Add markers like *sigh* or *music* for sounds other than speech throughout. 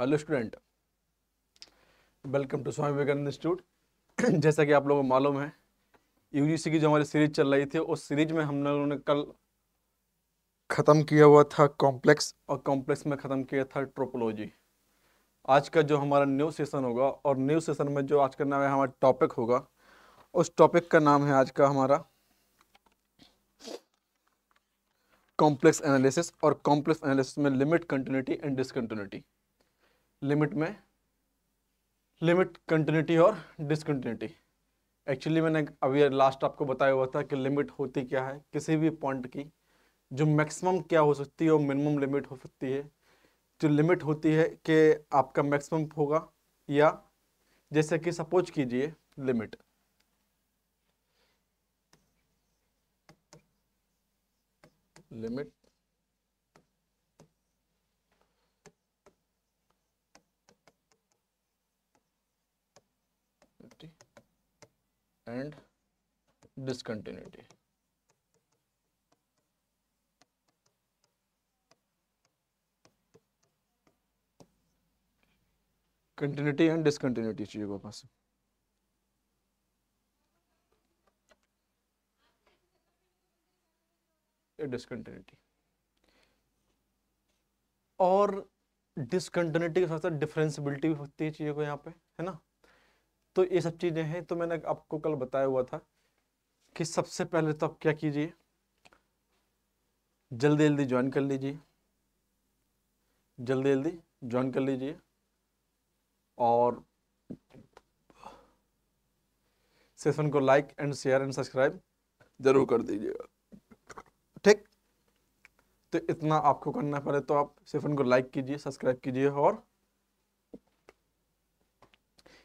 Hello student welcome to Swami Vivekananda institute *clears throat* जैसा कि आप लोगों को मालूम है यूजीसी की जो हमारी सीरीज चल रही थी उस सीरीज में हम लोगों ने कल ख़त्म किया हुआ था कॉम्प्लेक्स और कॉम्प्लेक्स में ख़त्म किया था ट्रोपोलॉजी आज का जो हमारा न्यू सेशन होगा और न्यू सेशन में जो आज का नाम है हमारा टॉपिक होगा उस टॉपिक का नाम है आज का हमारा कॉम्प्लेक्स एनालिसिस और कॉम्प्लेक्स एनालिसिस में limit continuity and discontinuity limit में लिमिट कंटिन्यूटी और डिसकंटिन्यूटी एक्चुअली मैंने अभी लास्ट आपको बताया हुआ था कि लिमिट होती क्या है किसी भी पॉइंट की जो मैक्सिमम क्या हो सकती है और मिनिमम लिमिट हो सकती है जो लिमिट होती है कि आपका मैक्सिमम होगा या जैसे कि सपोज कीजिए limit limit and discontinuity. Continuity and discontinuity चाहिए को पास डिसकंटिन्यूटी और डिसकंटिन्यूटी के साथ साथ डिफरेंसिबिलिटी भी होती है चाहिए को यहाँ पे है ना तो ये सब चीज़ें हैं तो मैंने आपको कल बताया हुआ था कि सबसे पहले तो आप क्या कीजिए जल्दी जल्दी ज्वाइन कर लीजिए जल्दी जल्दी ज्वाइन कर लीजिए और सेशन को like and share and subscribe जरूर कर दीजिएगा ठीक तो इतना आपको करना पड़े तो आप सेशन को लाइक कीजिए सब्सक्राइब कीजिए और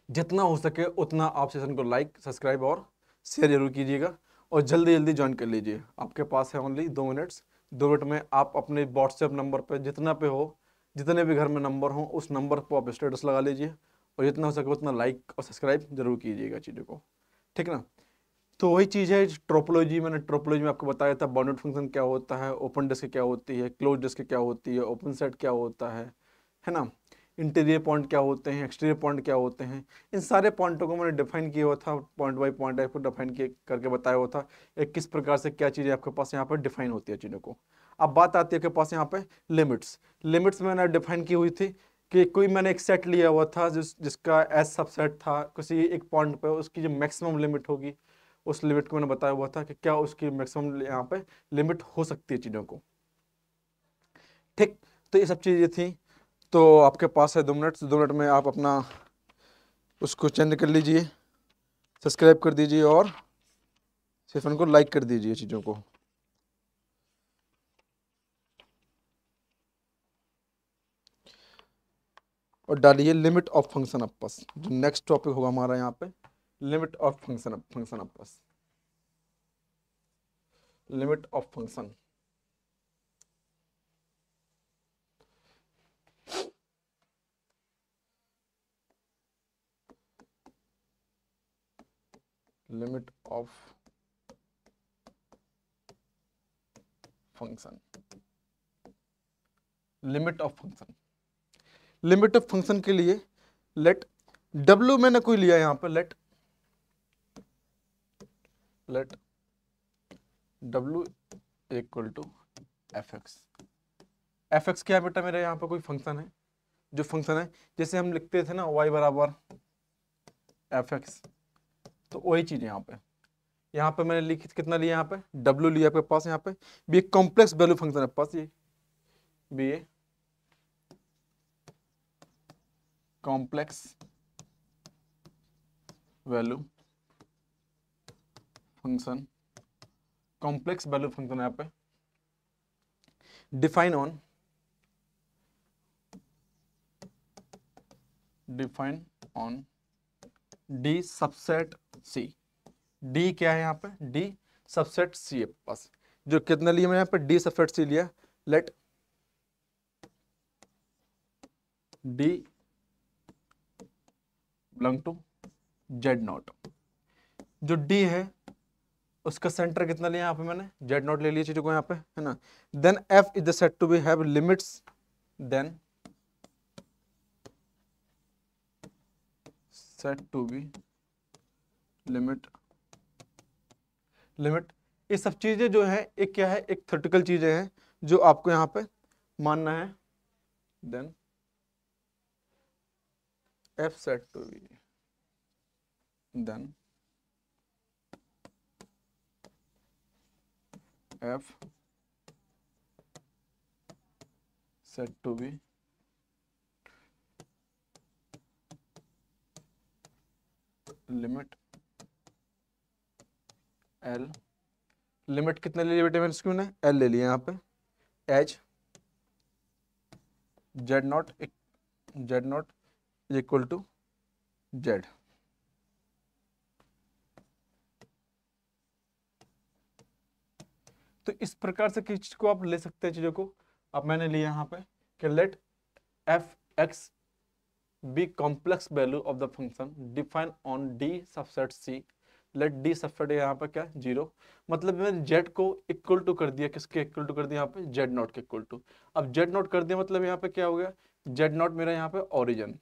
जितना हो सके उतना आप सेशन को लाइक सब्सक्राइब और शेयर जरूर कीजिएगा और जल्दी जल्दी ज्वाइन कर लीजिए आपके पास है ओनली दो मिनट्स दो मिनट में आप अपने व्हाट्सएप नंबर पर जितना पे हो जितने भी घर में नंबर हो उस नंबर पर आप स्टेटस लगा लीजिए और जितना हो सके उतना लाइक और सब्सक्राइब जरूर कीजिएगा चीज़ों को ठीक ना तो वही चीज़ है ट्रोपोलॉजी मैंने ट्रोपोलॉजी में आपको बताया था बाउंडेड फंक्शन क्या होता है ओपन डिस्क क्या होती है क्लोज डिस्क क्या होती है ओपन सेट क्या होता है है ना इंटीरियर पॉइंट क्या होते हैं एक्सटीरियर पॉइंट क्या होते हैं इन सारे पॉइंटों को मैंने डिफाइन किया हुआ था पॉइंट बाई पॉइंट आपको डिफाइन करके बताया हुआ था एक किस प्रकार से क्या चीज़ें आपके पास यहाँ पर डिफाइन होती है चीज़ों को अब बात आती है आपके पास यहाँ पे लिमिट्स लिमिट्स मैंने डिफाइन की हुई थी कि कोई मैंने एक सेट लिया हुआ था जिस जिसका एस सबसेट था किसी एक पॉइंट पर उसकी जो मैक्सिमम लिमिट होगी उस लिमिट को मैंने बताया हुआ था कि क्या उसकी मैक्सिमम यहाँ पे लिमिट हो सकती है चीज़ों को ठीक तो ये सब चीज़ें थी तो आपके पास है दो मिनट दो मिनट में आप अपना उसको चेंज कर लीजिए सब्सक्राइब कर दीजिए और सिर्फ उनको लाइक कर दीजिए चीज़ों को और डालिए लिमिट ऑफ फंक्शन ऑफ पस जो नेक्स्ट टॉपिक होगा हमारा यहाँ पे limit of function function of पस limit of function limit of function limit of function limit of function के लिए let w मैंने कोई लिया यहाँ पर let let w equal to F x F X क्या बेटा मेरे यहाँ पर कोई फंक्शन है जो फंक्शन है जैसे हम लिखते थे ना y बराबर एफ एक्स तो वही चीज़ यहाँ पे यहाँ पे मैंने लिखित कितना लिया यहाँ पे डब्ल्यू लिया आपके पास यहाँ पे भी एक कॉम्प्लेक्स वैल्यू फंक्शन है पास ये भी ये complex value function complex value function यहाँ पे define on define on D subset C D क्या है यहाँ पे डी सबसेट सी है पास जो कितने लिए मैंने यहाँ पे डी सबसेट सी लिया let D belong to Z not जो डी है उसका सेंटर कितना लिया यहाँ पे मैंने जेड नॉट ले लिया चीजों को यहाँ पे है ना then F is the set to be have limits then said to be limit limit ये सब चीजें जो है एक क्या है एक थर्टिकल चीजें हैं जो आपको यहां पे मानना है then F said to be then F said to be limit L limit कितने ले लिए बेटे मैंने इसकी एल ले लिया यहाँ पे H Z not Z not is equal to Z तो इस प्रकार से किस को आप ले सकते हैं चीज़ों को अब मैंने लिया यहां पे कि let F X b complex value of the function define on d subset c let D subset यहाँ पर क्या जीरो मतलब मैंने जेड को इक्वल टू कर दिया किसके इक्वल टू कर दिया यहाँ पे जेड नॉट के इक्वल टू अब जेड नॉट कर दिया मतलब यहाँ पे क्या हो गया जेड नॉट मेरा यहाँ पे ओरिजन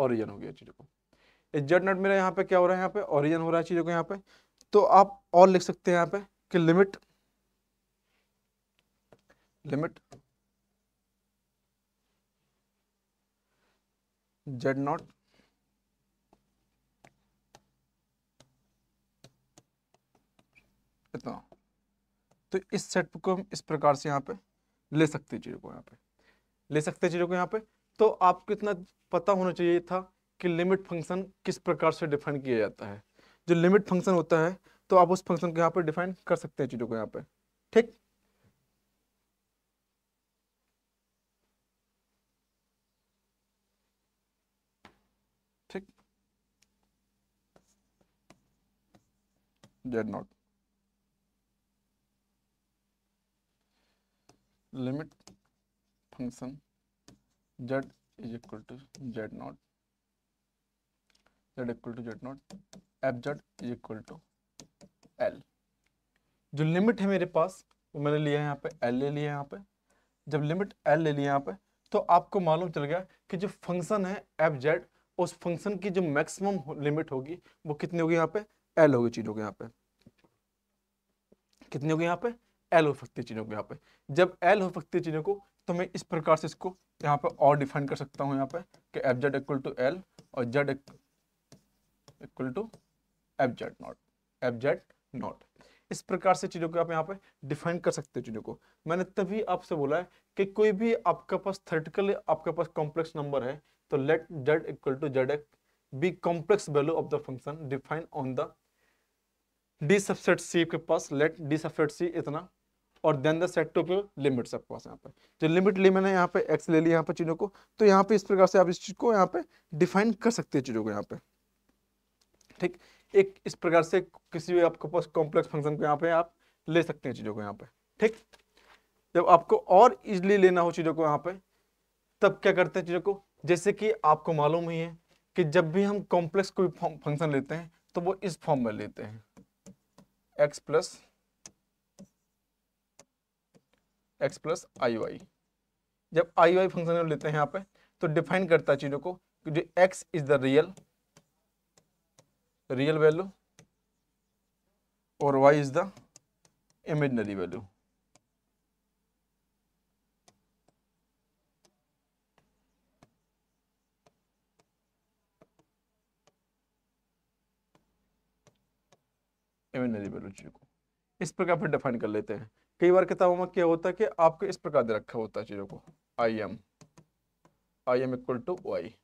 ओरिजन हो गया चीज़ों को जेड नॉट मेरा यहाँ पे क्या हो रहा है यहाँ पे ओरिजन हो रहा है चीज़ों को यहाँ पे तो आप और लिख सकते हैं यहाँ पे कि लिमिट लिमिट जेड नॉट इतना तो इस सेट को हम इस प्रकार से यहाँ पे ले सकते चीज़ों को यहाँ पे ले सकते चीज़ों को यहाँ पे तो आपको इतना पता होना चाहिए था कि लिमिट फंक्शन किस प्रकार से डिफाइन किया जाता है जो लिमिट फंक्शन होता है तो आप उस फंक्शन को यहाँ पे डिफाइन कर सकते हैं चीज़ों को यहाँ पे ठीक ठीक Z not limit function Z is equal to Z not Z equal to Z not F Z is equal to L जो लिमिट है मेरे पास वो मैंने लिया है यहाँ पे एल ले लिया यहाँ पे जब लिमिट एल ले लिया यहाँ पे तो आपको मालूम चल गया कि जो फंक्शन है एफ जेड उस फंक्शन की जो मैक्सिमम लिमिट होगी वो कितनी होगी यहाँ पे एल होगी चीज होगी यहाँ पे कितनी होगी यहाँ पे एल हो सकती है चीज़ों को यहाँ पे जब एल हो सकती है चीज़ों को तो मैं इस प्रकार से इसको यहाँ पे और डिफाइन कर सकता हूँ यहाँ पे कि F Z equal to L और Z equal to F Z not F Z not इस प्रकार से चीज़ों को आप यहाँ पे डिफाइन कर सकते हो चीज़ों को मैंने तभी आपसे बोला है कि कोई भी आपके पास थर्टिकल आपके पास कॉम्प्लेक्स नंबर है तो let Z equal to Z X B complex value of the function define on the D subset C के पास लेट डी सबसेट सी इतना और then the set to limit सबके पास यहाँ पे जो लिमिट ली मैंने यहाँ पे एक्स ले लिया यहाँ पे चीज़ों को तो यहाँ पे इस प्रकार से आप इस चीज़ को यहाँ पे डिफाइन कर सकते हैं चीज़ों को यहाँ पे ठीक एक इस प्रकार से किसी भी आपके पास कॉम्प्लेक्स फंक्शन को यहाँ पे आप ले सकते हैं चीज़ों को यहाँ पे ठीक जब आपको और इजली लेना हो चीज़ों को यहाँ पे तब क्या करते हैं चीज़ों को जैसे कि आपको मालूम ही है कि जब भी हम कॉम्प्लेक्स कोई फंक्शन लेते हैं तो वो इस फॉर्म में लेते हैं X plus X plus I Y जब आई वाई फंक्शन लेते हैं यहाँ पे तो डिफाइन करता है चीज़ों को कि जो X is the real real value और Y is the imaginary value imaginary velocity को इस प्रकार फिर डिफाइन कर लेते हैं कई बार किताबों में क्या होता है कि आपको इस प्रकार दे रखा होता है चीज़ों को I M I M equal to Y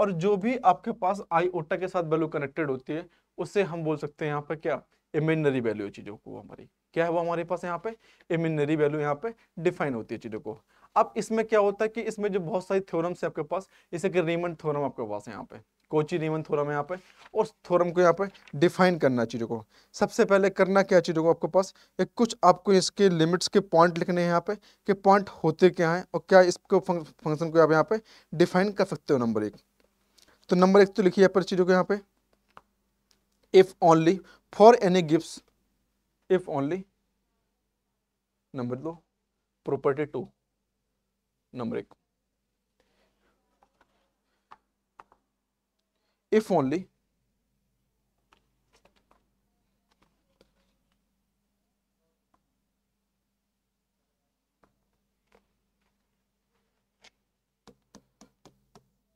और जो भी आपके पास आई ओटा के साथ वैल्यू कनेक्टेड होती है उससे हम बोल सकते हैं यहाँ पर क्या इमेजनरी वैल्यू चीज़ों को हमारी क्या है वो हमारे पास यहाँ पे इमेजनरी वैल्यू यहाँ पे डिफाइन होती है चीज़ों को अब इसमें क्या होता है कि इसमें जो बहुत सारी थ्योरम्स है आपके पास जैसे कि रेमंड थ्योरम आपके पास है यहाँ पे कोची रीमन थोरम है यहाँ पे और थोरम को यहाँ पे डिफाइन करना चीज़ों को सबसे पहले करना क्या चीज़ों को आपके पास एक कुछ आपको इसके लिमिट्स के पॉइंट लिखने हैं यहाँ पे कि पॉइंट होते क्या हैं और क्या इसको फंक्शन को आप यहाँ पे डिफाइन कर सकते हो नंबर एक तो नंबर एक तो लिखिए यहाँ पर चीज़ों को यहाँ पे if only for any gift if only number दो प्रॉपर्टी टू नंबर एक if only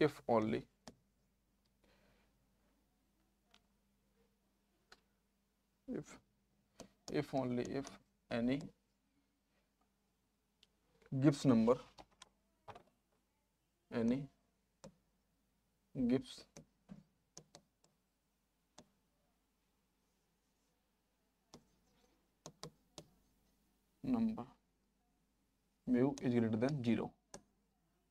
if only if if only if any Gibbs number any Gibbs number mu is greater than zero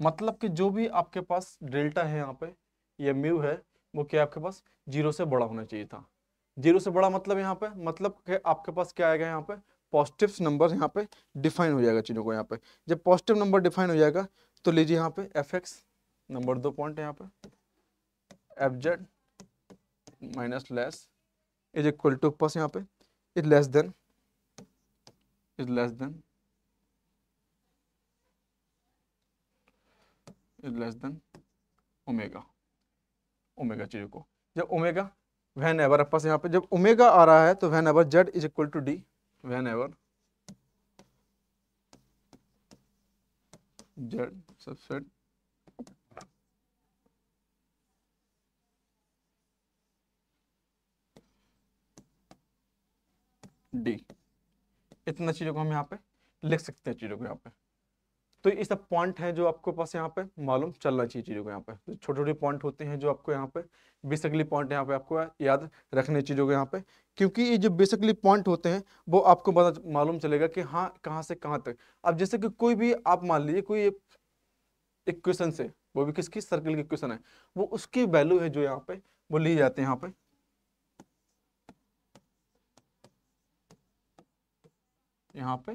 मतलब कि जो भी आपके पास डेल्टा है यहाँ पे या म्यू है वो क्या आपके पास जीरो से बड़ा होना चाहिए था जीरो से बड़ा मतलब यहाँ पे मतलब कि आपके पास क्या आएगा यहाँ पे पॉजिटिव नंबर यहाँ पे डिफाइन हो जाएगा चीज़ों को यहाँ पे जब पॉजिटिव नंबर डिफाइन हो जाएगा तो लीजिए यहाँ पे एफ एक्स नंबर दो पॉइंट है यहाँ पे F Z minus less is equal to plus यहाँ पे is less than is less than is less than omega omega चीज़ों को जब omega वैन एवर से यहाँ पे जब omega आ रहा है तो whenever Z is equal to D whenever Z subset D इतना चीज़ों को हम यहाँ पे लिख सकते हैं चीज़ों को यहाँ पे तो ये सब पॉइंट है जो आपको पास यहाँ पे मालूम चलना चाहिए चीज़ों को यहाँ पे तो छोटे छोटे पॉइंट होते हैं जो आपको यहाँ पे बेसिकली पॉइंट यहाँ पे आपको याद रखने चीज़ों को यहाँ पे क्योंकि ये जो बेसिकली पॉइंट होते हैं वो आपको पता मालूम चलेगा कि हाँ कहाँ से कहाँ तक अब जैसे कि कोई भी आप मान लीजिए कोई एक से वो भी किसकी सर्कल की क्वेश्चन है वो उसकी वैल्यू है जो यहाँ पे वो ली जाती है यहाँ पे यहाँ पे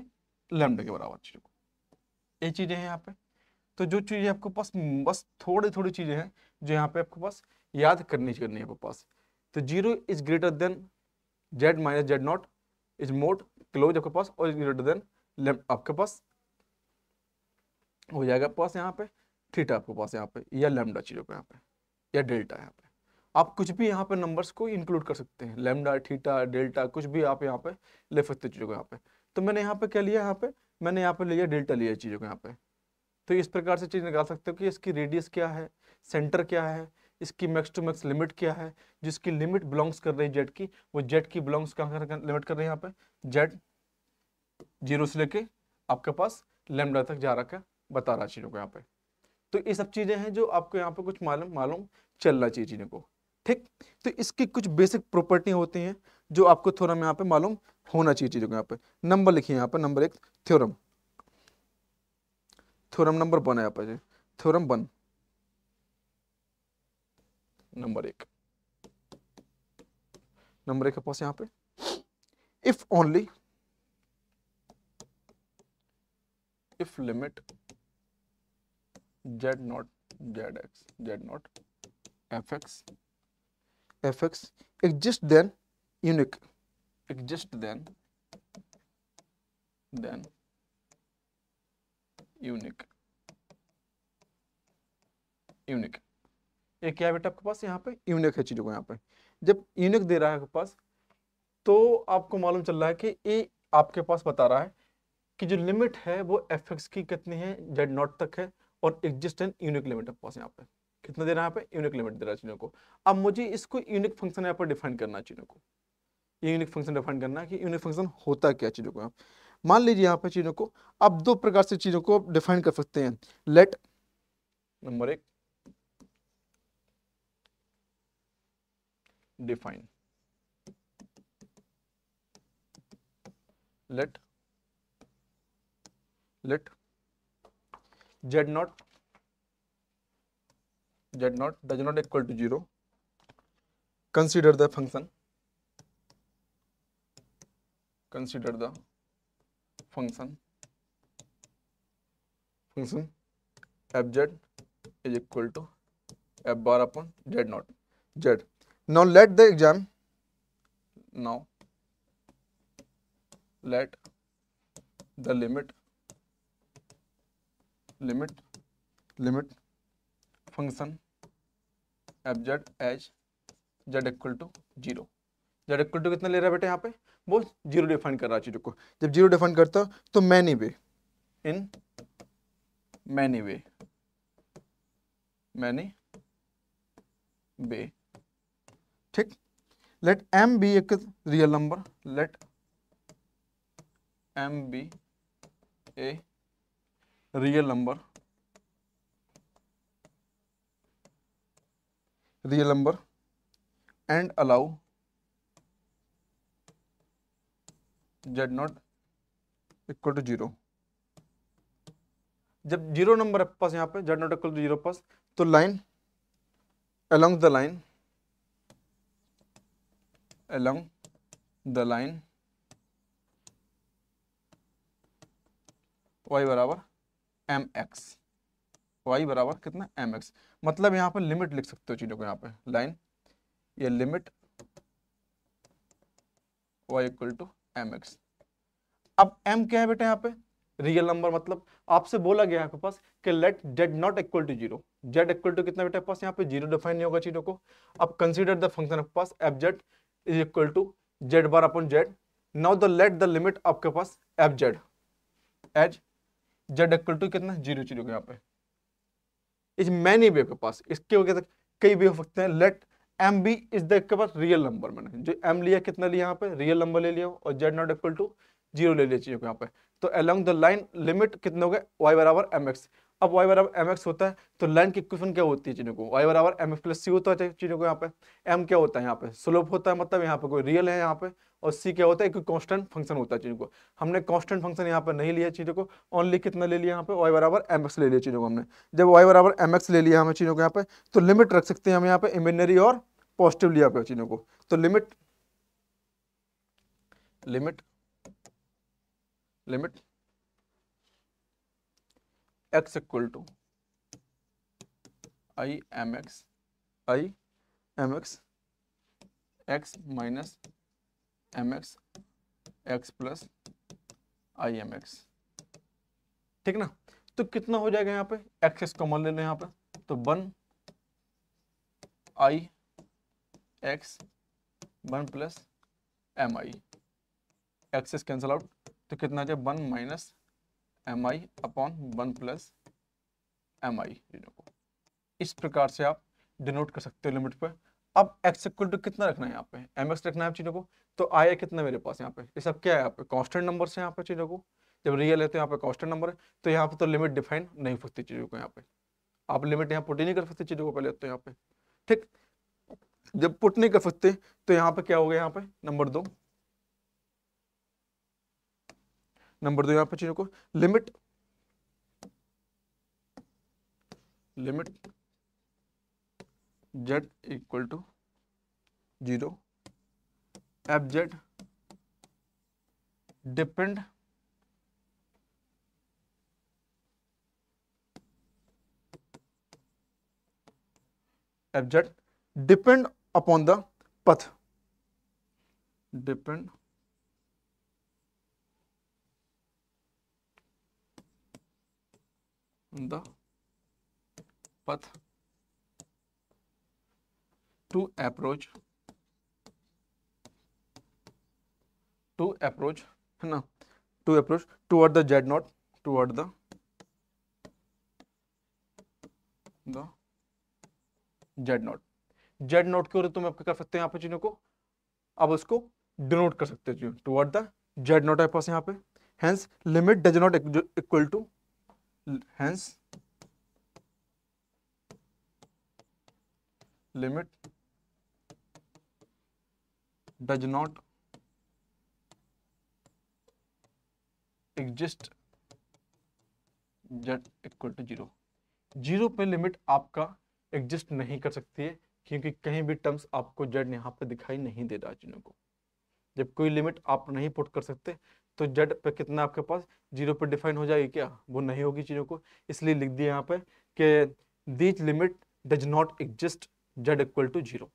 लेमडे के बराबर चीज़ों को ये चीज़ें हैं यहाँ पे तो जो चीज़ें आपको पास बस थोड़ी थोड़ी चीज़ें हैं जो यहाँ पे आपको पास याद करनी करनी है आपके पास तो zero is greater than z minus z not is mod close आपके पास और इज ग्रेटर देन लेफ्ट आपके पास हो जाएगा पास यहाँ पे थीटा आपके पास यहाँ पे या लेमडा चीज़ों को यहाँ पे या डेल्टा यहाँ पे आप कुछ भी यहाँ पे नंबर्स को इंक्लूड कर सकते हैं लेमडा थीटा डेल्टा कुछ भी आप यहाँ पे ले सकते चीज़ों को यहाँ पे तो मैंने यहाँ पे क्या लिया यहाँ पे मैंने यहाँ पे लिया डेल्टा लिया चीज़ों को यहाँ पे तो इस प्रकार से चीज़ निकाल सकते हो कि इसकी रेडियस क्या है सेंटर क्या है इसकी मैक्स टू मैक्स लिमिट क्या है जिसकी लिमिट बिलोंग्स कर रही है जेट की वो जेट की बिलोंग्स कहाँ कर लिमिट कर रही है यहाँ पे जेट जीरो से लेके आपके पास लेमडा तक जा रखा बता रहा है चीज़ों को यहाँ पे तो ये सब चीज़ें हैं जो आपको यहाँ पे कुछ मालूम मालूम चलना चाहिए चीज़ों को ठीक तो इसकी कुछ बेसिक प्रॉपर्टी होती हैं जो आपको थ्योरम यहाँ पे मालूम होना चाहिए चीज़ों को यहाँ पे नंबर लिखिए यहाँ पे नंबर एक थ्योरम थ्योरम नंबर वन है यहाँ पे थ्योरम वन नंबर एक नंबर एक के पास यहाँ पे if only if limit z not z x z not f x F x exist then unique exist then then unique unique ये क्या है बेटा आपके पास यहाँ पे यूनिक है चीज़ों को यहाँ पे जब यूनिक दे रहा है आपके पास तो आपको मालूम चल रहा है कि ये आपके पास बता रहा है कि जो लिमिट है वो एफ एक्स की कितनी है जेड नॉट तक है और एग्जिस्टेंट यूनिक लिमिट आपके पास यहाँ पे कितना दे रहा है यहाँ पे यूनिक लिमिट दे रहा है चीज़ों को अब मुझे इसको यूनिक फंक्शन यहाँ पर डिफाइन करना है चीज़ों को ये यूनिक फंक्शन डिफाइन करना कि यूनिक फंक्शन होता क्या चीज़ों को मान लीजिए यहाँ पे चीज़ों को आप दो प्रकार से चीज़ों को डिफाइन कर सकते हैं लेट नंबर एक define let let z not Z naught does not equal to zero consider the function consider the function function fz is equal to f bar upon z naught z now let the exam now let the limit limit limit function fz h z equal to 0 z equal to कितना ले रहा है बेटे यहाँ पे वो zero define कर रहा चीज को जब जीरो डिफाइन करता तो many way in many way many way ठीक लेट एम बी एक real number let m be a real number real number and allow z naught equal to zero जब जीरो नंबर है पास यहां पे Z naught equal to zero पास तो line along the line along the line y बराबर m x y बराबर कितना एम एक्स मतलब यहां पर लिमिट लिख सकते हो चीज़ों को यहां पे लाइन ये limit y equal to m x अब एम क्या है बेटा यहाँ पे रियल नंबर मतलब आपसे बोला गया आपके पास कि let z naught equal to zero z equal to कितना बेटा पास यहाँ पे जीरो डिफाइन नहीं होगा चीजों को अब कंसिडर द फंक्शन आपके पास f Z is equal to z bar upon z now the let the limit आपके पास f z as z equal to कितना जीरो चीजों के यहाँ पे इज मैनी वे के पास इसके वजह तक कई वे हो सकते हैं लेट एम बी इज देख के पास रियल नंबर मैंने जो एम लिया कितना लिया यहाँ पे रियल नंबर ले लिया और z naught equal to zero ले लिया चाहिए यहाँ पे तो अलॉन्ग द लाइन लिमिट कितने हो गए वाई बराबर एम एक्स अब वाई बराबर एम एक्स होता है तो लाइन की इक्वेशन क्या होती है चीज़ों को वाई बराबर एम एक्स प्लस सी होता है चीज़ों को यहाँ पे एम क्या होता है यहाँ पे स्लोप होता है मतलब यहाँ पे कोई रियल है यहाँ पे और सी क्या होता है कोई कॉन्स्टेंट फंक्शन होता है चीज़ों को हमने कॉन्स्टेंट फंक्शन यहाँ पे नहीं लिया चीज़ों को ओनली कितना ले लिया यहाँ पे वाई बराबर एम एक्स ले लिया चीज़ों को हमने जब वाई बराबर एम एक्स ले लिया हमें चीज़ों को यहाँ पे तो लिमिट रख सकते हैं हम यहाँ पे इमेनरी और पॉजिटिव लिया गया चीजों को तो limit limit limit x equal to i m x i m x x minus m x x plus i m x ठीक ना तो कितना हो जाएगा यहाँ पे एक्स एक्स कॉमन ले लो यहाँ पे तो one i x one plus m i x's cancel out तो कितना जाए one minus m i upon one plus m i को इस प्रकार से आप डिनोट कर सकते हो लिमिट पर अब एक्स इक्वल टू कितना रखना है यहाँ पे एम एक्स रखना है चीज़ों को तो आया कितना मेरे पास यहाँ पे ये सब क्या है यहाँ पे कॉन्स्टेंट नंबर से यहाँ पे चीज़ों को जब रियल है तो यहाँ पे कॉन्स्टेंट नंबर है तो यहाँ पे तो लिमिट डिफाइन नहीं हो सकती चीज़ों को यहाँ पे आप लिमिट यहाँ पुट ही नहीं कर सकते चीज़ों को पहले तो यहाँ पे ठीक जब पुट नहीं कर सकते तो यहां पे क्या हो गया यहां पे नंबर दो नंबर दो यहां पे चीजों को limit limit z equal to zero f z depend f z depend upon the path depend the path to approach to approach है ना to approach toward the z naught toward the the z not z naught के तुम आप कर सकते हैं यहाँ पे चीजों को अब उसको डिनोट कर सकते हो वर्ड द जेड नोट आपके पास यहाँ पे hence limit does not equal to hence limit does not exist z equal to zero zero पे लिमिट आपका एग्जिस्ट नहीं कर सकती है क्योंकि कहीं भी टर्म्स आपको जेड यहाँ पे दिखाई नहीं दे रहा चीज़ों को जब कोई लिमिट आप नहीं पुट कर सकते तो जेड पे कितना आपके पास जीरो पे डिफाइन हो जाएगी क्या वो नहीं होगी चीज़ों को इसलिए लिख दिया यहाँ पे कि these limit does not exist z equal to zero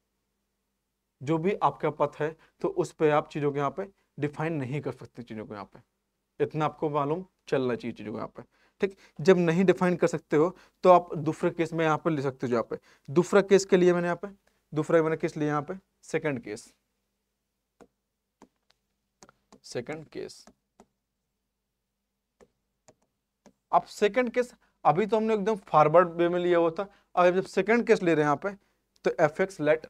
जो भी आपका पथ है तो उस पर आप चीज़ों को यहाँ पे डिफाइन नहीं कर सकते चीज़ों को यहाँ पे इतना आपको मालूम चलना चाहिए चीज़ों को यहाँ पे ठीक जब नहीं डिफाइन कर सकते हो तो आप दूसरे केस में यहाँ पर ले सकते हो यहाँ पे दूसरा केस के लिए मैंने यहाँ पे दूसरा मैंने किस लिया यहाँ पे सेकंड केस सेकंड केस अब सेकंड केस अभी तो हमने एकदम फॉरवर्ड वे में लिया हुआ था अब जब सेकंड केस ले रहे हैं यहाँ पे तो f x let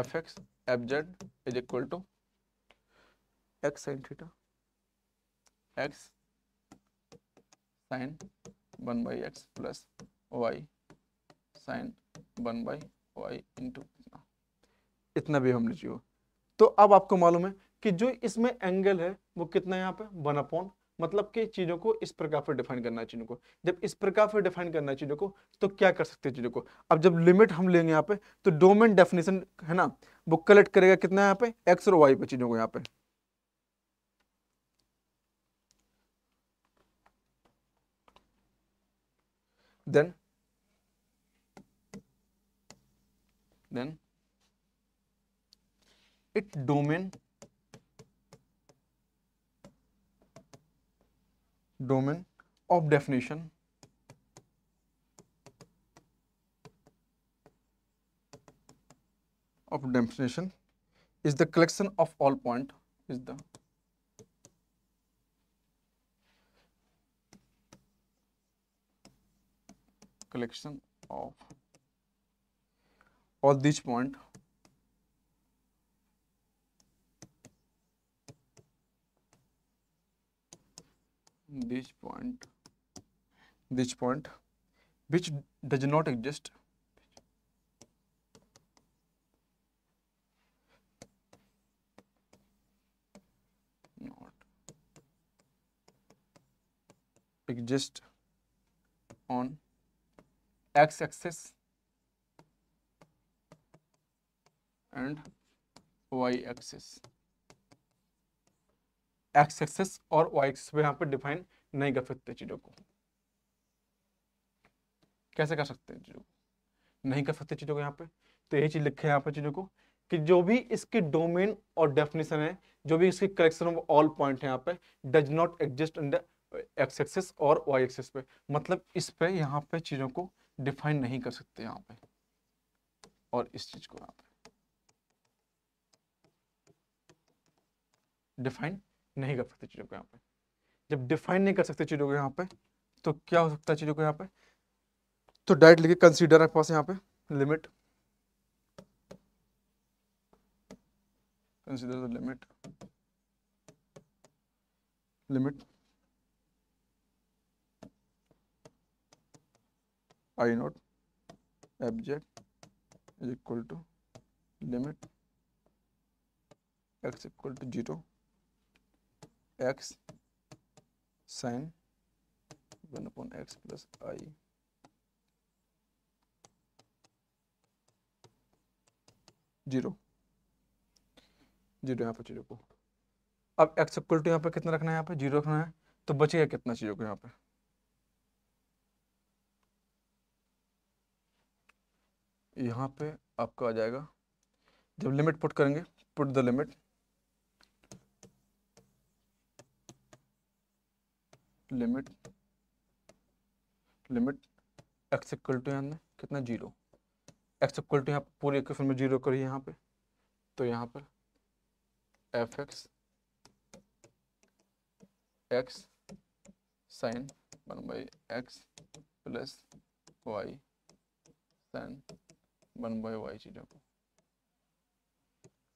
F x f Z is equal to x sine theta x sine one by x plus y sine one by y into इतना भी हमने चाहिए तो अब आपको मालूम है कि जो इसमें एंगल है वो कितना यहाँ पे वन अपॉन मतलब कि चीज़ों को इस प्रकार फिर डिफाइन करना है चीज़ों को जब इस प्रकार फिर डिफाइन करना है चीज़ों को तो क्या कर सकते हैं चीज़ों को अब जब लिमिट हम लेंगे यहाँ पे तो डोमेन डेफिनेशन है ना वो कलेक्ट करेगा कितना यहाँ पे एक्स और वाई पे चीज़ों को यहाँ पे then then its domain domain of definition of definition is the collection of all point is the collection of all these point this point this point which does not exist not exist on x axis and y axis x axis और y axis पे यहां पर define नहीं कर सकते चीज़ों को कैसे कर सकते हैं चीज़ों को नहीं कर सकते चीज़ों को यहां पे तो यही चीज़ लिखे यहां पर चीज़ों को कि जो भी इसके डोमेन और डेफिनेशन है जो भी इसके कलेक्शन ऑफ ऑल पॉइंट है यहाँ पे does not exist in the x axis और वाई एक्सेस पे मतलब इस पे यहाँ पे चीज़ों को डिफाइन नहीं कर सकते यहाँ पे और इस चीज को यहाँ पे डिफाइन नहीं कर सकते चीज़ों को यहाँ पे जब डिफाइन नहीं कर सकते चीज़ों को यहाँ पे तो क्या हो सकता है चीज़ों को यहाँ पे तो डायरेक्ट लिखे कंसीडर आपके पास यहाँ पे limit consider the limit limit I naught abject is equal to limit x equal to 0 x sin 1 upon x plus i zero zero यहाँ पर चीज़ों को अब एक्स इक्वल टू यहाँ पर कितना रखना है यहाँ पर जीरो रखना है तो बचेगा कितना चीज़ों को यहाँ पर यहाँ पे आपका आ जाएगा जब लिमिट पुट करेंगे put the limit limit limit x equal to यहाँ कितना जीरो एक्स इक्वल टू यहाँ पूरी इक्वेशन में जीरो करिए यहाँ पे तो यहाँ पर f x x sine one by x plus y sine one by y चीज़ों को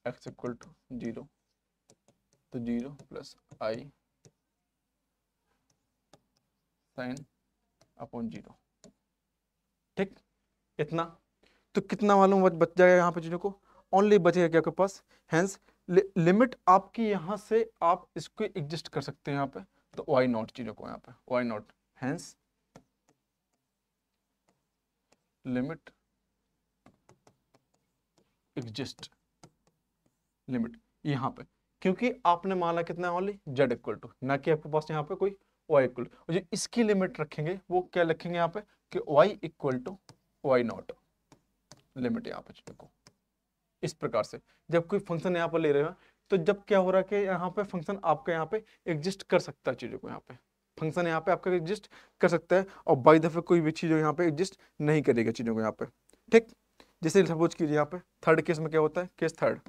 एक्स इक्वल टू जीरो तो zero plus i sine upon zero ठीक इतना तो कितना मालूम बच जाएगा यहाँ पे चीज़ों को ओनली बचेगा क्या के पास हैंस लिमिट आपकी यहाँ से आप इसको एग्जिस्ट कर सकते हैं यहाँ पे तो वाई नॉट चीज़ों को यहाँ पे y naught hence limit exist limit यहां पे क्योंकि आपने माना कितना ओनली जेड इक्वल टू ना कि आपके पास यहाँ पे कोई वाई इक्वल जो इसकी लिमिट रखेंगे वो क्या लिखेंगे यहाँ पे कि y equal to y naught limit यहाँ पे देखो इस प्रकार से जब कोई फंक्शन यहाँ पर ले रहे हो तो जब क्या हो रहा है कि यहाँ पे फंक्शन आपके यहाँ पे एग्जिस्ट कर सकता है चीज़ों को यहाँ पे फंक्शन यहाँ पे आपका एग्जिस्ट कर सकता है और बाई दफे कोई भी चीज़ यहाँ पे एग्जिस्ट नहीं करेगा चीज़ों को यहाँ पे ठीक जैसे सपोज कीजिए यहाँ पे थर्ड केस में क्या होता है केस थर्ड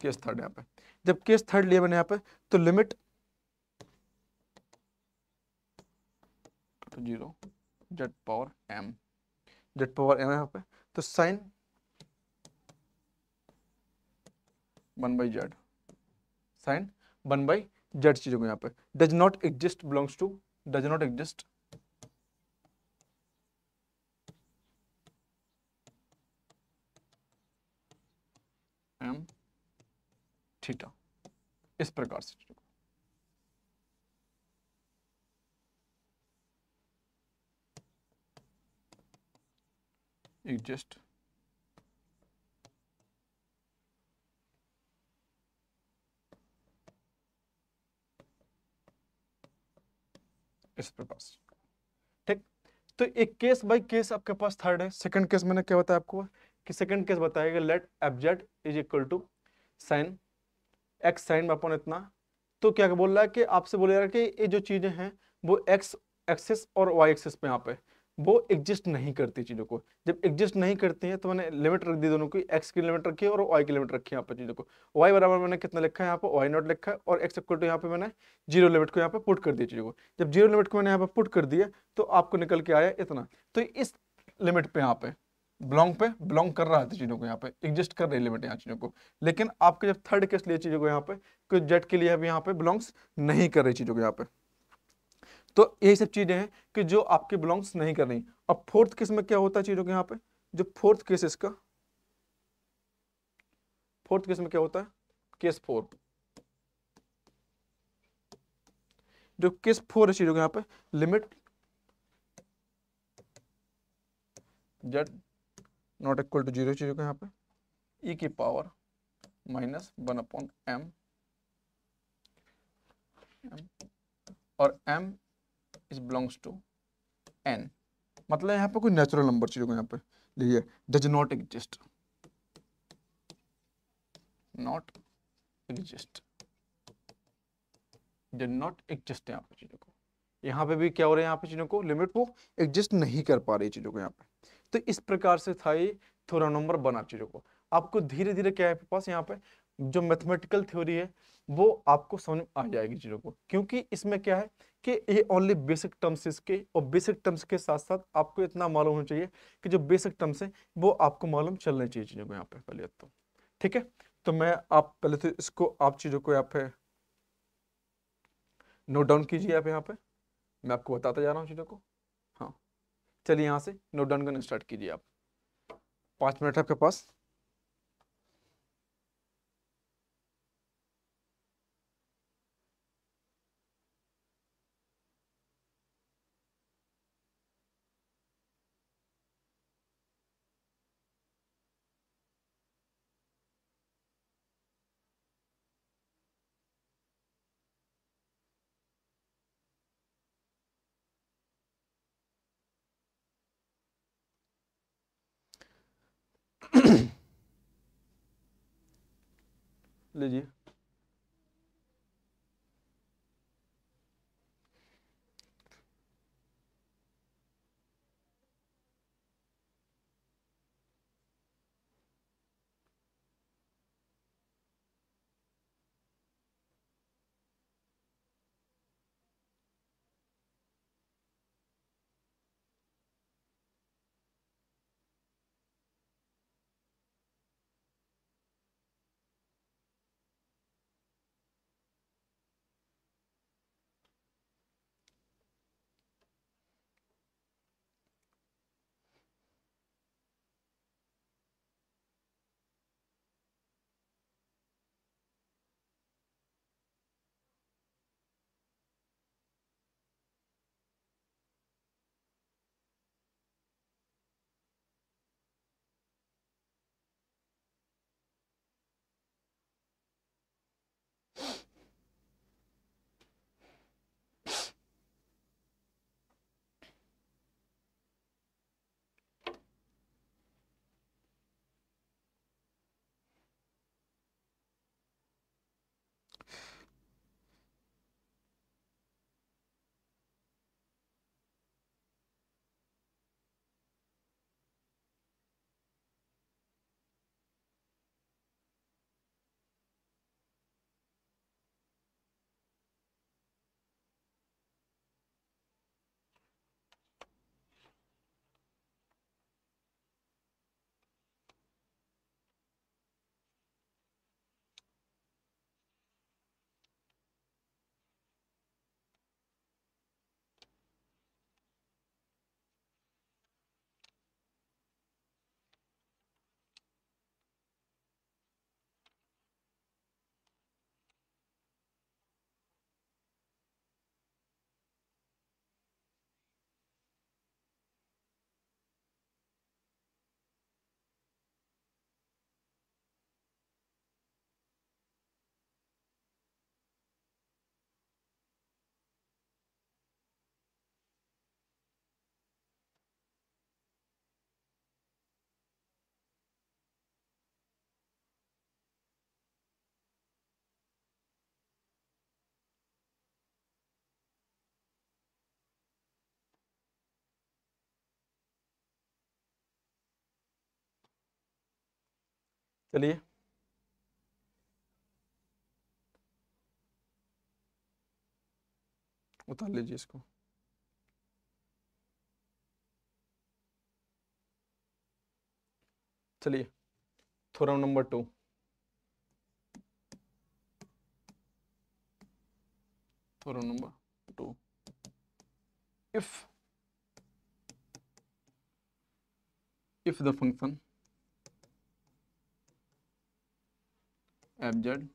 केस थर्ड यहाँ पे जब केस थर्ड लिया मैंने यहाँ पे तो limit zero z power m z power m यहाँ पे तो sine one by z sine one by z चीज़ों को यहाँ पे does not exist belongs to does not exist theta इस प्रकार से एक इस प्रकार से ठीक तो एक केस बाय केस आपके पास थर्ड है सेकंड केस मैंने क्या बताया आपको कि सेकंड केस बताया गया let f z is equal to sine x sine में अपॉन इतना तो क्या बोल रहा है कि आपसे रहा है कि ये जो चीज़ें हैं वो एक्स एक्सिस और वाई एक्सिस पे यहाँ पे वो एग्जिस्ट नहीं करती चीज़ों को जब एग्जिस्ट नहीं करती है तो मैंने लिमिट रख दी दोनों की एक्स की लिमिट रखी और वाई की लिमिट रखी यहाँ पर चीज़ों को वाई बराबर मैंने कितना लिखा है यहाँ पर वाई नॉट लिखा है और एक्स इक्वल टू यहाँ पे मैंने जीरो लिमिट को यहाँ पे पुट कर दिया चीज़ों को जब जीरो लिमिट को मैंने यहाँ पे पुट कर दिया तो आपको निकल के आया इतना तो इस लिमिट पे यहाँ पे बिलोंग पे बिलोंग कर रहा है चीज़ों को यहाँ पे एग्जिस्ट कर रही है यहाँ चीज़ों को लेकिन आपके जब थर्ड केस लिए चीज़ों को यहाँ पे कुछ जेट के लिए अभी यहाँ पे बिलोंग्स नहीं कर रही चीज़ों को यहाँ पे तो यही सब चीज़ें हैं कि जो आपके बिलोंग्स नहीं कर रही अब फोर्थ केस में क्या होता है चीज़ों के यहाँ पे जो फोर्थ केस इसका फोर्थ केस में क्या होता है केस फोर जो केस फोर है चीज़ों के यहाँ पे limit z naught equal to zero चीज़ों को यहाँ पे ई e की power minus one upon m और m is belongs to n मतलब यहाँ पे कोई नेचुरल नंबर चीज़ों को यहाँ पे लिखिए does not exist not exist does not exist यहाँ पे चीज़ों को यहाँ पे भी क्या हो रहा है यहाँ पे चीज़ों को लिमिट वो एग्जिस्ट नहीं कर पा रही चीज़ों को यहाँ पे तो इस प्रकार से था ये थोड़ा नंबर बना चीज़ों को आपको धीरे धीरे क्या है आपके पास यहाँ पे जो मैथमेटिकल थ्योरी है वो आपको समझ आ जाएगी चीज़ों को क्योंकि इसमें क्या है कि ये ओनली बेसिक टर्म्स इसके और बेसिक टर्म्स के साथ साथ आपको इतना मालूम होना चाहिए कि जो बेसिक टर्म्स है वो आपको मालूम चलने चाहिए चीज़ों को यहाँ पे पहले तो ठीक है तो मैं आप पहले तो इसको आप चीज़ों को यहाँ पे नोट डाउन कीजिए आप यहाँ पे मैं आपको बताता जा रहा हूँ चीज़ों को चलिए यहाँ से नोट डाउन करना स्टार्ट कीजिए आप पाँच मिनट आपके पास le चलिए उतार लीजिए इसको चलिए theorem number two theorem number two if if the function f z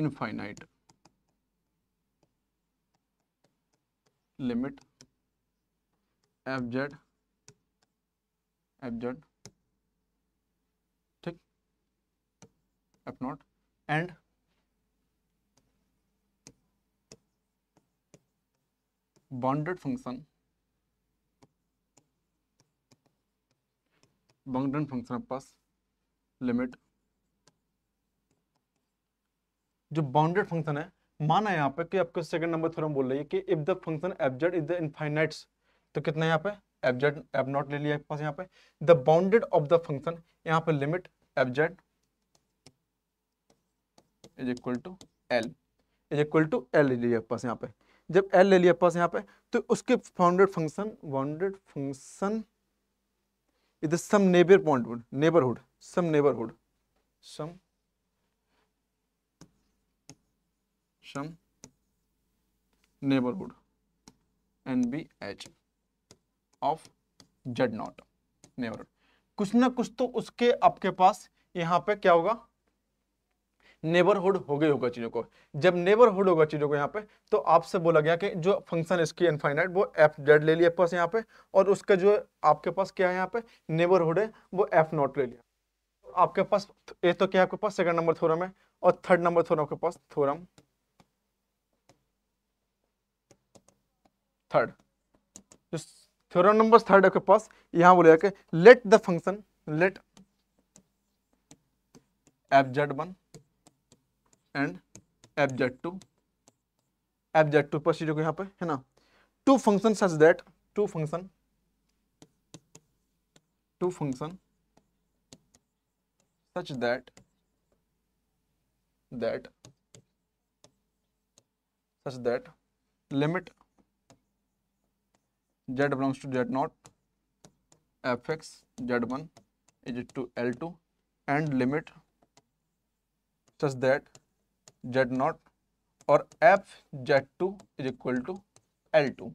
infinite limit f z f z ठीक f naught and bounded function bounded function पास लिमिट जो बाउंडेड फंक्शन है माना यहाँ पे कि आपको सेकंड नंबर थ्योरम बोल रही है कि if the function f z is the infinites तो कितना यहाँ पे एबजेड एब नॉट ले लिया पास यहाँ पे the bounded of the function यहाँ पे limit f z is equal to l is equal to l ले लिया पास यहाँ पे जब एल ले लिया पास यहाँ पे तो उसके bounded function bounded function is the some neighbour point neighbourhood some neighbourhood some n b h of Z naught neighbourhood कुछ ना कुछ तो उसके आपके पास यहां पे क्या होगा नेबरहुड हो गई होगा चीज़ों को जब नेबरहुड होगा चीज़ों को यहाँ पे तो आपसे बोला गया कि जो फंक्शन इसकी इनफाइनाइट वो एफ जेड ले लिया पास यहाँ पे और उसका जो आपके पास क्या है यहाँ पे नेबरहुड है वो एफ नॉट ले लिया आपके पास ये तो क्या है आपके पास सेकंड नंबर थोरम है और थर्ड नंबर थोरम आपके पास थोरम थर्ड जो थ्योरम नंबर थर्ड आपके पास यहां बोले जाके let the function let f z one and f z two F z two पर चीजों यहां पर है ना two function such that two function two function such that that such that limit z belongs to Z not f x z one is to l two and limit such that z naught और F z two is equal to l two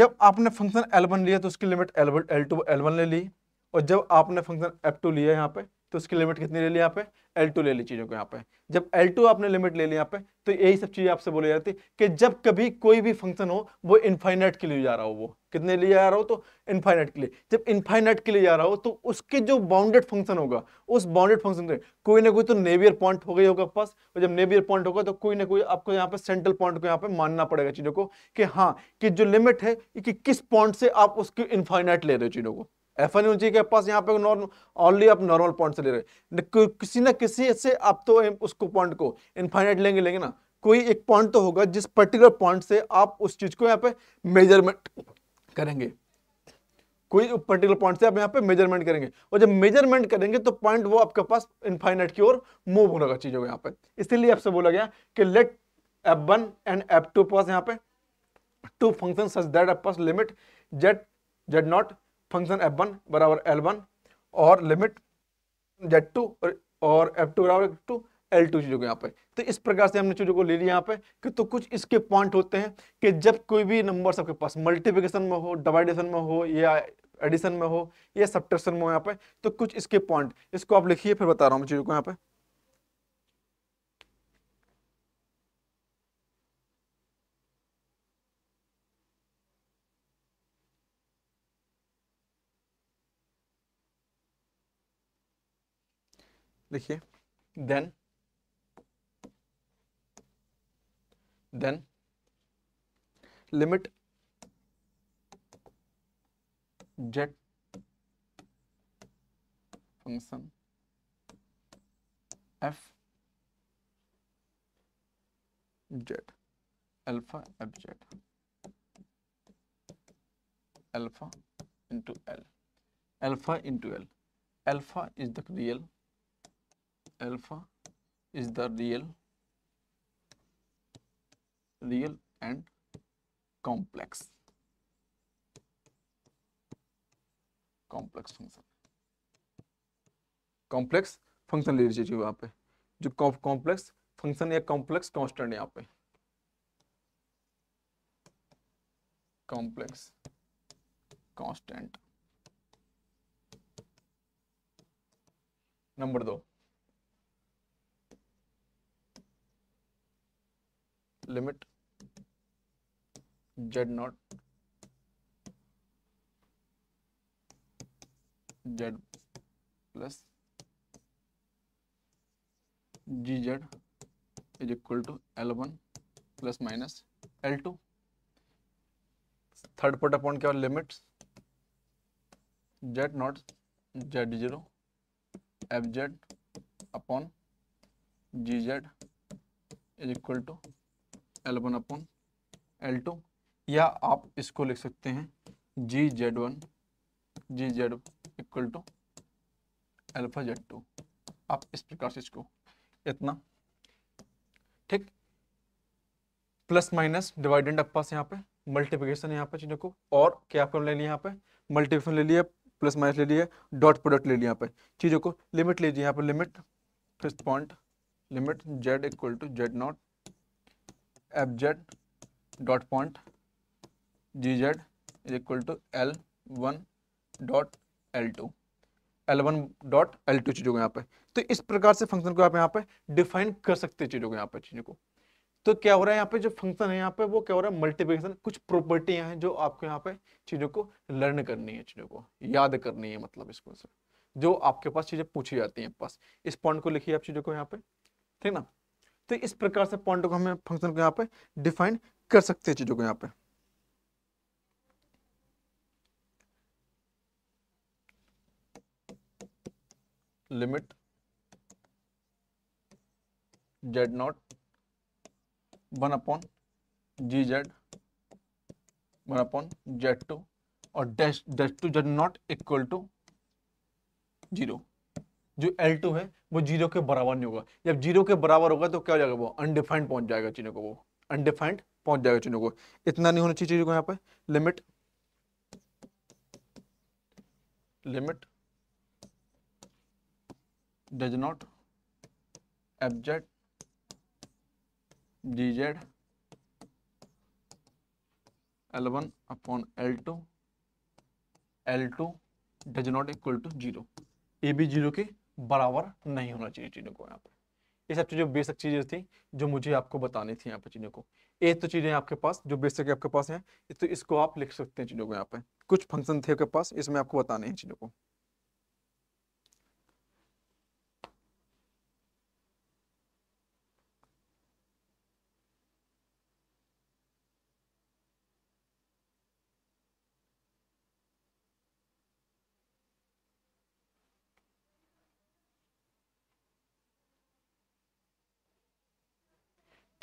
जब आपने function l one लिया तो उसकी limit l one l two l one ले ली और जब आपने फंक्शन एफ टू लिया यहाँ पे तो उसकी लिमिट कितनी ले ली यहाँ पे एल टू ले ली चीज़ों को यहाँ पे जब एल टू आपने लिमिट ले ली यहाँ पे तो यही सब चीज़ें आपसे बोली जाती कि जब कभी कोई भी फंक्शन हो वो इनफाइनाइट के लिए जा रहा हो वो कितने लिए जा रहा हो तो इनफाइनाइट के लिए जब इनफाइनाइट के लिए जा रहा हो तो उसके जो बाउंडेड फंक्शन होगा उस बाउंडेड फंक्शन में कोई ना कोई तो नेवियर पॉइंट हो गई होगा पास और जब नेवियर पॉइंट होगा तो कोई ना कोई आपको यहाँ पे सेंट्रल पॉइंट को यहाँ पे मानना पड़ेगा चीज़ों को कि हाँ कि जो लिमिट है कि किस पॉइंट से आप उसकी इनफाइनाइट ले रहे हो चीज़ों को एफ एन यूजी के पास यहाँ पे ऑनली आप नॉर्मल पॉइंट से ले रहे कि, किसी ना किसी से आप तो उसको पॉइंट को इनफाइनाइट लेंगे लेंगे ना कोई एक पॉइंट तो होगा जिस पर्टिकुलर पॉइंट से आप उस चीज़ को यहाँ पे मेजरमेंट करेंगे कोई पर्टिकुलर पॉइंट से आप यहाँ पे मेजरमेंट करेंगे और जब मेजरमेंट करेंगे तो पॉइंट वो आपके पास इनफाइनाइट की ओर मूव होने का चीज होगा यहाँ पे इसीलिए आपसे बोला गया कि let f one and f two पास यहाँ पे two function such that f पास limit z z naught function f one बराबर एल वन और लिमिट जेड टू और एफ टू बराबर टू एल टू चीज़ों को यहाँ पे तो इस प्रकार से हमने चीज़ों को ले लिया यहाँ पे कि तो कुछ इसके पॉइंट होते हैं कि जब कोई भी नंबर आपके पास मल्टीप्लिकेशन में हो डिवाइडेशन में हो या एडिशन में हो या सब्ट्रैक्शन में हो यहाँ पे तो कुछ इसके पॉइंट इसको आप लिखिए फिर बता रहा हूँ चीज़ों को यहाँ पे देखिए then then limit z function f z alpha f z alpha into l alpha into l alpha is the real alpha is the real real and complex complex function complex function ले लीजिए यहाँ पे जो complex function या complex constant यहाँ पे complex constant number दो limit z naught z plus gz is equal to l1 plus minus l2 third part upon क्या limit z not z zero f z upon g z is equal to l one upon l two या आप इसको लिख सकते हैं g z one g z equal to alpha z two आप इस प्रकार से इसको इतना ठीक प्लस माइनस डिवाइडेंड आपके पास यहाँ पे मल्टीप्लिकेशन यहाँ पे चीज़ों को और क्या आपको ले लिया यहाँ पे मल्टीप्लिकेशन ले लिया प्लस माइनस ले लिया डॉट प्रोडक्ट ले लिया यहाँ पे चीज़ों को लिमिट लीजिए यहाँ पे limit fifth point limit z equal to Z not F z dot point g z is equal to l one dot l two l one dot l two चीज़ों को यहाँ पे तो इस प्रकार से फंक्शन को आप यहाँ पे डिफाइन कर सकते हैं चीज़ों को यहाँ पे चीज़ों को तो क्या हो रहा है यहाँ पे जो फंक्शन है यहाँ पे वो क्या हो रहा है मल्टीप्लिकेशन कुछ प्रॉपर्टियाँ हैं जो आपको यहाँ पे चीज़ों को लर्न करनी है चीज़ों को याद करनी है मतलब इसको से जो आपके पास चीज़ें पूछी जाती हैं पास इस पॉइंट को लिखिए आप चीज़ों को यहाँ पे ठीक ना तो इस प्रकार से पॉइंट को हमें फंक्शन को यहाँ पे डिफाइन कर सकते हैं चीज़ों को यहाँ पे limit z naught one upon g z one upon z two और dash dash two Z naught equal to zero जो L2 है वो जीरो के बराबर नहीं होगा जब जीरो के बराबर होगा तो क्या हो जाएगा वो अनडिफाइंड पहुंच जाएगा चीनों को वो अनडिफाइंड पहुंच जाएगा चीनों को इतना नहीं होना चाहिए चीज़ों को यहाँ पे limit limit does not f z d z l one upon l two l two does not equal to zero a b zero के बराबर नहीं होना चाहिए चीज़ों को यहाँ पर ये सब चीज़ें बेसिक चीज़ें थी जो मुझे आपको बतानी थी यहाँ पर चीज़ों को एक तो चीज़ें आपके पास जो बेसिक आपके पास है तो इसको आप लिख सकते हैं चीज़ों को यहाँ पे कुछ फंक्शन थे आपके पास इसमें आपको बताने हैं चीज़ों को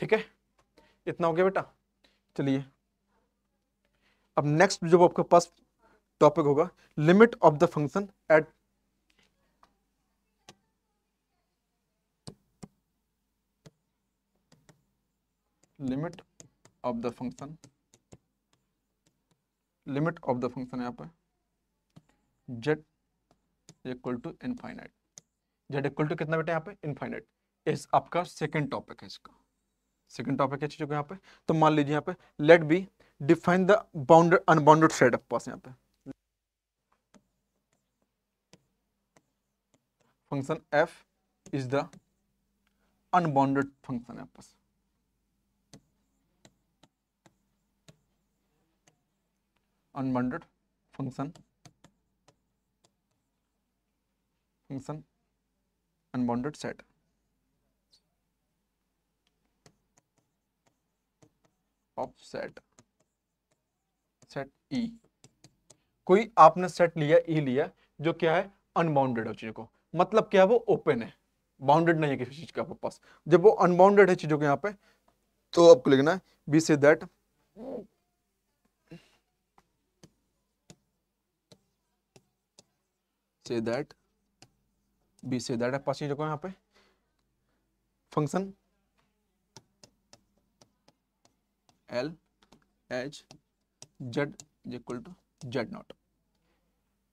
ठीक है इतना हो गया बेटा चलिए अब नेक्स्ट जो आपके पास टॉपिक होगा limit of the function at limit of the function limit of the function यहां पर z equal to infinite z equal to कितना बेटा यहां पे इनफाइनाइट इस आपका सेकंड टॉपिक है इसका सेकंड टॉपिक क्या चीज यहाँ पे तो मान लीजिए यहाँ पे let b define the bounded unbounded set of पास यहाँ पे function f is the unbounded function है पास unbounded function function unbounded set of set set e कोई आपने सेट लिया ई e लिया जो क्या है अनबाउंडेड है चीज़ों को मतलब क्या है वो ओपन है बाउंडेड नहीं है किसी चीज़ का पास जब वो अनबाउंडेड है चीज़ों के यहाँ पे तो आपको लिखना है B say that say that B say that है पास चीज़ों को यहाँ पे function L H Z is equal to Z naught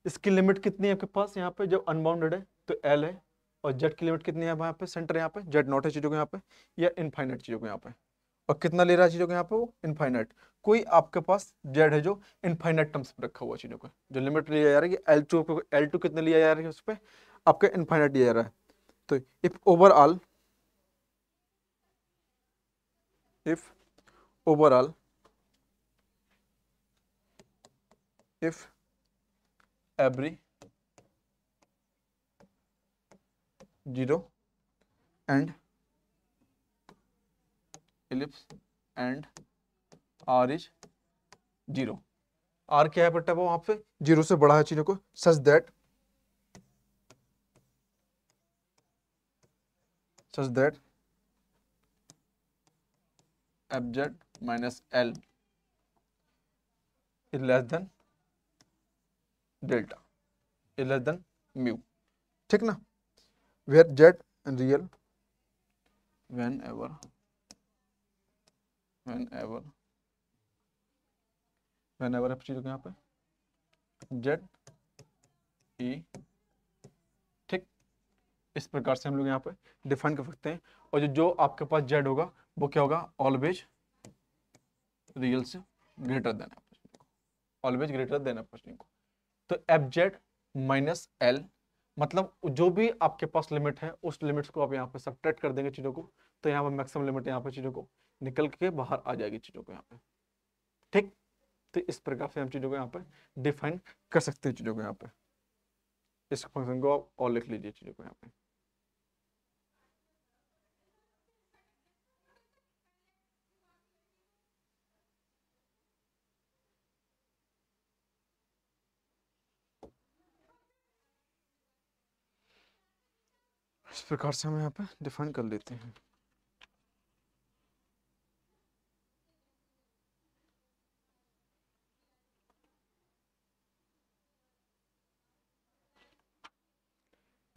इसकी लिमिट कितनी है आपके पास यहाँ पे जब अनबाउंडेड है तो एल है और जेड की लिमिट कितनी है यहाँ पे सेंटर यहाँ पे जेड नॉट है चीज़ों को यहाँ पे या इनफाइनाइट चीज़ों को यहाँ पे और कितना ले रहा है चीज़ों को यहाँ पे वो इनफाइनाइट कोई आपके पास जेड है जो इनफाइनाइट टर्म्स पर रखा हुआ चीज़ों को जो लिमिट लिया जा रहा है एल टू एल टू कितने लिया जा रहा है उस पर आपका इनफाइनाइट लिया जा रहा है तो if overall if overall if every 0 and ellipse and r is 0 r क्या है बेटा वो वहां पे जीरो से बड़ा है चीजों को such that such that abject minus L is less than delta is less than mu ठीक ना where Z real whenever whenever whenever चीज यहां पे जेड ई e, ठीक इस प्रकार से हम लोग यहां पे डिफाइन कर सकते हैं और जो जो आपके पास जेड होगा वो क्या होगा ऑलवेज रियल से ग्रेटर देन अपोजिट को ऑलवेज ग्रेटर देन अपॉर्चुनिटी को तो एफ जेड माइनस एल मतलब जो भी आपके पास लिमिट है उस लिमिट्स को आप यहाँ पे सब्ट्रैक्ट कर देंगे चीज़ों को तो यहाँ पर मैक्सिमम लिमिट यहाँ पे चीज़ों को निकल के बाहर आ जाएगी चीज़ों को यहाँ पे ठीक तो इस प्रकार से हम चीज़ों को यहाँ पे डिफाइन कर सकते हैं चीज़ों को यहाँ पे इस फंक्शन को आप और लिख लीजिए चीज़ों को यहाँ पे इस प्रकार से हम यहाँ पे डिफाइन कर लेते हैं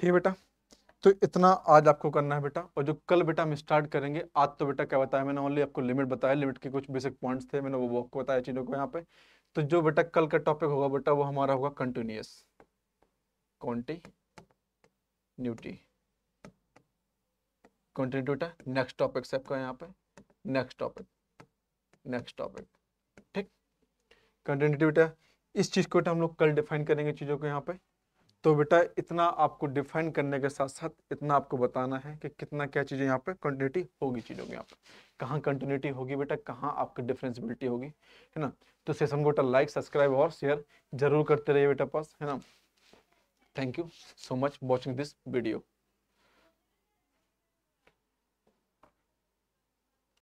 ठीक है बेटा तो इतना आज आपको करना है बेटा और जो कल बेटा हम स्टार्ट करेंगे आज तो बेटा क्या बताया मैंने ओनली आपको लिमिट बताया लिमिट के कुछ बेसिक पॉइंट्स थे मैंने वो आपको बताया चीज़ों को यहाँ पे तो जो बेटा कल का टॉपिक होगा बेटा वो हमारा होगा कंटिन्यूस कॉन्टी न्यूटी कंटिन्यू है नेक्स्ट टॉपिक से आपका यहाँ पे नेक्स्ट टॉपिक नेक्स्ट टॉपिक ठीक कंटिन्यू बेटा इस चीज़ को तो हम लोग कल डिफाइन करेंगे चीज़ों को यहाँ पे तो बेटा इतना आपको डिफाइन करने के साथ साथ इतना आपको बताना है कि कितना क्या चीज़ें यहाँ पे कंटिन्यूटी होगी चीज़ों की यहाँ पे कहाँ कंटिन्यूटी होगी बेटा कहाँ आपकी डिफ्रेंसिबिलिटी होगी है ना तो सेशन को बेटा लाइक सब्सक्राइब और शेयर जरूर करते रहिए बेटा पास है ना thank you so much watching this video